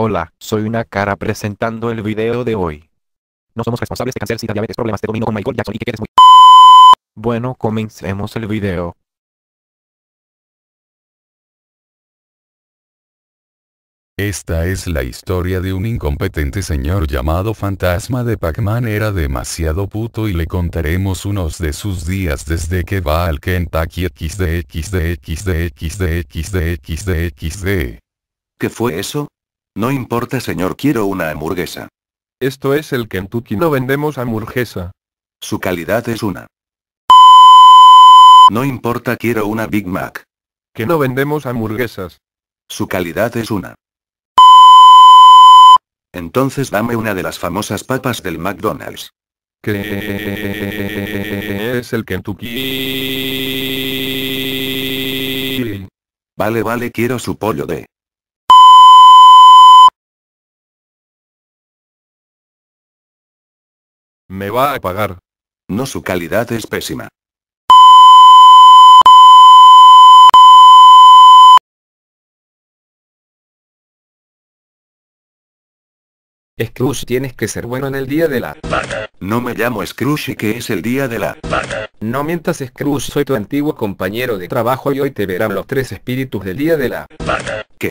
Hola, soy una cara presentando el video de hoy. No somos responsables de cáncer, te diabetes, problemas de domino con Michael Jackson y que eres muy... Bueno, comencemos el video. Esta es la historia de un incompetente señor llamado Fantasma de Pac-Man era demasiado puto y le contaremos unos de sus días desde que va al Kentucky XDXDXDXDXDXD. ¿Qué fue eso? No importa señor, quiero una hamburguesa. Esto es el Kentucky, no vendemos hamburguesa. Su calidad es una. No importa, quiero una Big Mac. Que no vendemos hamburguesas. Su calidad es una. Entonces dame una de las famosas papas del McDonald's. Que es el Kentucky. Vale, vale, quiero su pollo de. Me va a pagar. No su calidad es pésima. Scrooge tienes que ser bueno en el día de la No me llamo Scrooge y que es el día de la No mientas Scrooge soy tu antiguo compañero de trabajo y hoy te verán los tres espíritus del día de la ¿Qué?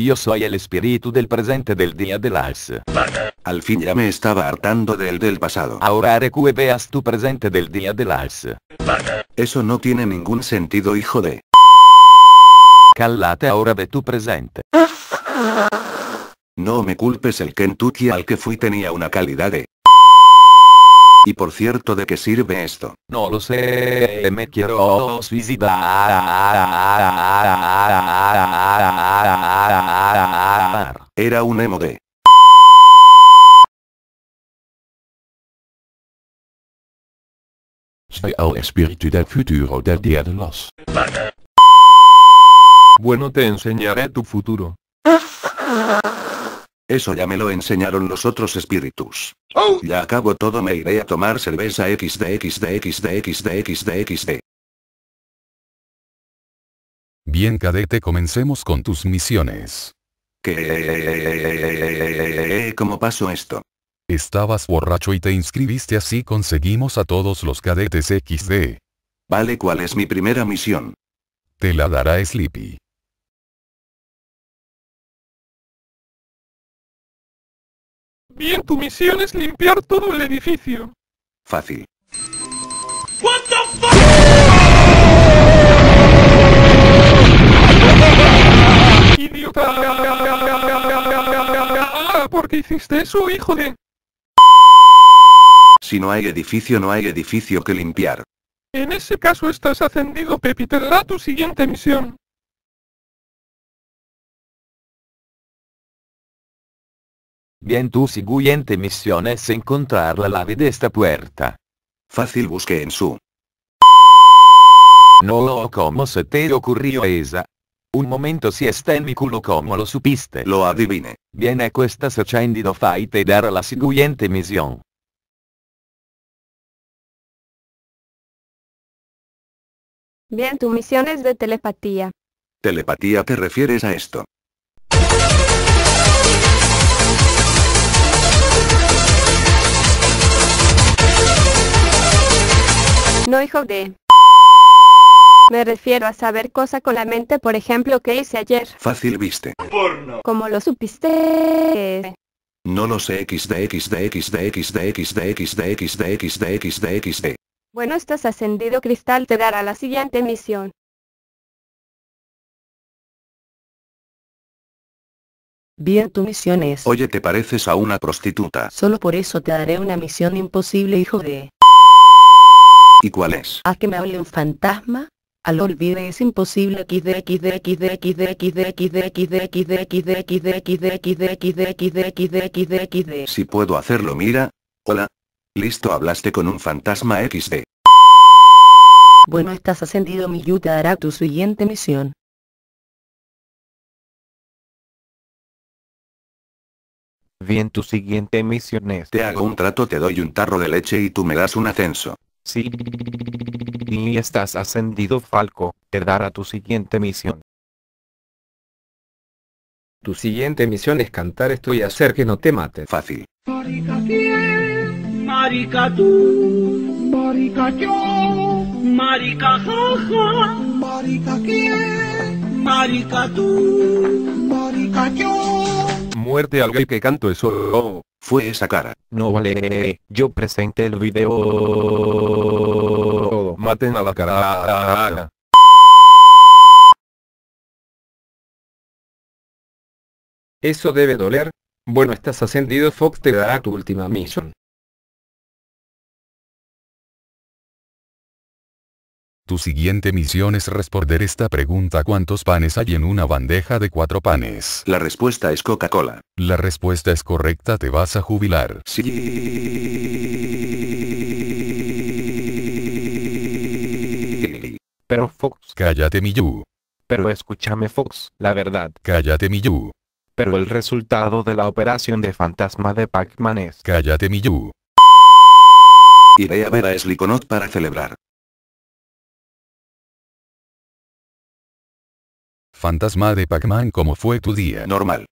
Yo soy el espíritu del presente del día de las... Al fin ya me estaba hartando del del pasado. Ahora haré veas tu presente del día de las... Eso no tiene ningún sentido hijo de... Callate ahora de tu presente. No me culpes el Kentucky al que fui tenía una calidad de... Y por cierto, ¿de qué sirve esto? No lo sé, me quiero suicidar. Era un emo de... Soy el espíritu del futuro del día de los... Bueno te enseñaré tu futuro. Eso ya me lo enseñaron los otros espíritus. Oh. Ya acabo todo me iré a tomar cerveza xdxdxdxdxdxd. Bien cadete comencemos con tus misiones. ¿Qué? ¿Cómo pasó esto? Estabas borracho y te inscribiste así conseguimos a todos los cadetes XD. Vale, ¿cuál es mi primera misión? Te la dará Sleepy. Bien, tu misión es limpiar todo el edificio. Fácil. What the Idiota. Ah, ¿Por qué hiciste eso, hijo de...? Si no hay edificio, no hay edificio que limpiar. En ese caso estás ascendido, Te dará tu siguiente misión. Bien tu siguiente misión es encontrar la lave de esta puerta. Fácil busque en su. No, lo como se te ocurrió esa? Un momento si está en mi culo como lo supiste. Lo adivine. Viene a questa accendido fai te dar la siguiente misión. Bien, tu misión es de telepatía. Telepatía te refieres a esto. no hijo de... Me refiero a saber cosa con la mente, por ejemplo, que hice ayer. Fácil viste. Porno. Como lo supiste. No lo sé xd Bueno, estás ascendido cristal te dará la siguiente misión. Bien, tu misión es... Oye, te pareces a una prostituta. Solo por eso te daré una misión imposible, hijo de... ¿Y cuál es? ¿A que me hable un fantasma? Al olvide es imposible Si puedo hacerlo mira. Hola. Listo hablaste con un fantasma XD. Bueno estás ascendido mi Yuta hará tu siguiente misión. Bien tu siguiente misión es. Te hago un trato te doy un tarro de leche y tú me das un ascenso. Si estás ascendido Falco, te dará tu siguiente misión. Tu siguiente misión es cantar esto y hacer que no te mate. Fácil. Marica fiel, marica tú, marica yo, marica jaja, marica quién? marica tú, marica yo. Muerte al gay que canto eso. Oh. Fue esa cara. No vale. Yo presenté el video. Maten a la cara. Eso debe doler. Bueno, estás ascendido Fox te dará tu última misión. Tu siguiente misión es responder esta pregunta ¿cuántos panes hay en una bandeja de cuatro panes? La respuesta es Coca-Cola. La respuesta es correcta te vas a jubilar. Sí. Pero Fox. Cállate Miyu. Pero escúchame Fox, la verdad. Cállate Miyu. Pero el resultado de la operación de fantasma de Pac-Man es... Cállate Miyu. Iré a ver a Sliconot para celebrar. fantasma de Pac-Man como fue tu día normal.